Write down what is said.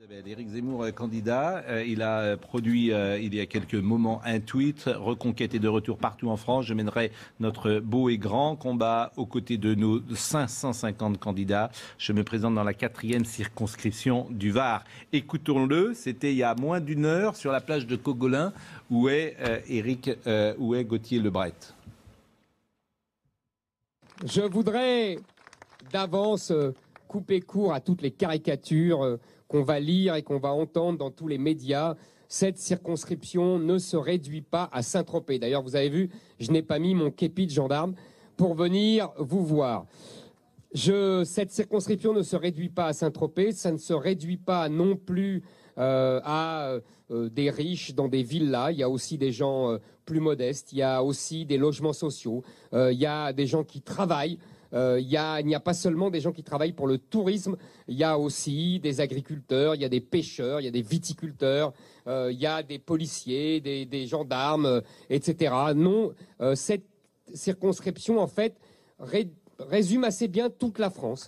Eh Éric Zemmour euh, candidat. Euh, il a euh, produit il y a quelques moments un tweet. Reconquête et de retour partout en France. Je mènerai notre beau et grand combat aux côtés de nos 550 candidats. Je me présente dans la quatrième circonscription du Var. Écoutons-le. C'était il y a moins d'une heure sur la plage de Cogolin où est Éric, où est Gauthier Lebret. Je voudrais d'avance couper court à toutes les caricatures euh, qu'on va lire et qu'on va entendre dans tous les médias. Cette circonscription ne se réduit pas à Saint-Tropez. D'ailleurs, vous avez vu, je n'ai pas mis mon képi de gendarme pour venir vous voir. cette circonscription ne se réduit pas à Saint-Tropez, ça ne se réduit pas non plus euh, à euh, des riches dans des villas, il y a aussi des gens plus modestes, il y a aussi des logements sociaux, il y a des gens qui travaillent, euh, il n'y a, pas seulement des gens qui travaillent pour le tourisme, il y a aussi des agriculteurs, il y a des pêcheurs, il y a des viticulteurs, euh, il y a des policiers, des, gendarmes, euh, etc. Non, cette circonscription, en fait, résume assez bien toute la France.